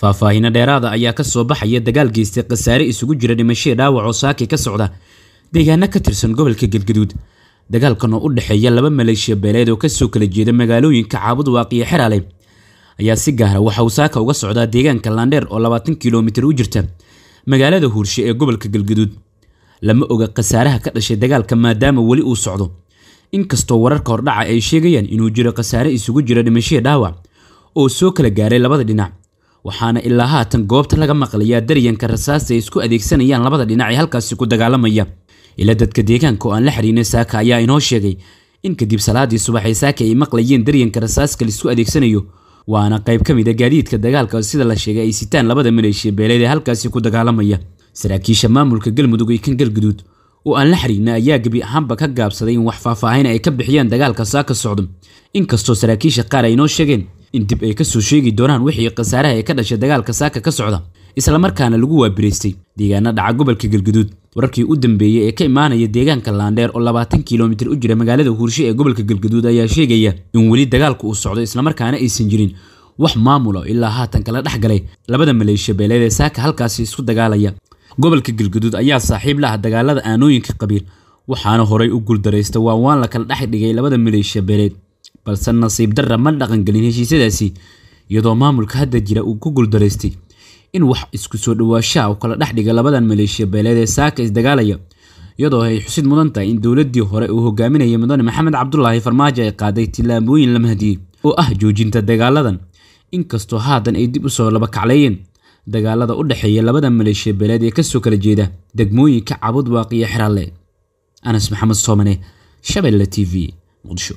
faahfaahiino dheeraada ayaa ka soo baxaya dagaal geystay khasaare isugu jira dhimashii dhaawac oo saaki ka socda deegaano ka tirsan gobolka galgaduud dagaalkan oo u dhexeeya laba maleeshiya beeleed oo kasoo kala jeeda magaalooyinka caabud waaqiyo xeraale ayaa si gaara ah waxa uu saaka uga socdaa deegaanka laandheer oo labaatan kilomitir u jirta magaalada huurshe ee gobolka galgaduud lama oga khasaaraha ka dhashay dagaalka maadaama weli uu socdo inkastoo wararka hordhaca ay sheegayaan inuu jiro khasaare isugu jira dhimashihii dhaawac oo soo kala gaaray labada dhinac waxaana ilaa haatan goobta laga maqlayaa daryanka rasaasta ay isku adeegsanayaan labada dhinac ee halkaasi ku dagaalamaya ila dadka deegaanka oo aan la xiriirin saaka ayaa inoo sheegay in kadib salaadii subax subaxay saaka ay maqlayeen daryanka rasaaska laisku adeegsanayo waana qayb ka mid a ah gaadiidka dagaalka sida la sheegay ay sitaan labada maleeshiya beeleed ee halkaasi ku dagaalamaya saraakiisha maamulka galmudug iyo kan galguduud oo aan la xiriirna ayaa gebi ahaanba ka gaabsaday in wax faahfaahin ay ka bixiyaan dagaalka saaka ka socdo inkastoo saraakiisha qaar ay inoo sheegeen in dib ay kasoo sheegi doonaan wixii khasaaraha ee ka dhashay dagaalka saaka ka socda islamarkaana lagu waabiraystay deegaana dhaca gobolka galguduud wararkii u dambeeyey ee ka imaanaya deegaanka laandheer oo labaatan kilomitir u jira magaalada huurshe ee gobolka galgaduud ayaa sheegaya in weli dagaalku uu socdo islamarkaana aysan jirin wax maamulo ilaa haatan kala dhex galay labada maleeshiyabeeleed ee saaka halkaasi isku dagaalaya gobolka galguduud ayaa saaxiib la ah dagaalada aanooyinka qabiil waxaana horay u guuldaraysta waanwaan la kala dhex dhigay labada maleeshiya beeleed balse nasiib darra ma dhaqangelin heshiisyadaasi iyadoo maamulka hadda jira uu ku guldaraystay in wax isku soo dhawaashaha u kala dhex dhiga labadan maleeshiya beeleed ee saaka isdagaalaya iyadoo ay xusid mudan tahay in dowladdii hore uu hogaaminayay mudane maxamed cabdulaahi farmaajo ay qaaday tillaabooyin la mahdiyey oo ah joojinta dagaaladan inkastoo haatan ay dib u soo labakacleeyeen dagaalada u dhexeeya labada maleeshiya beeleed ee kasoo kala jeeda degmooyinka cabud waaqiyo xeraale anas maxamed soomane shabelle t v muqdisho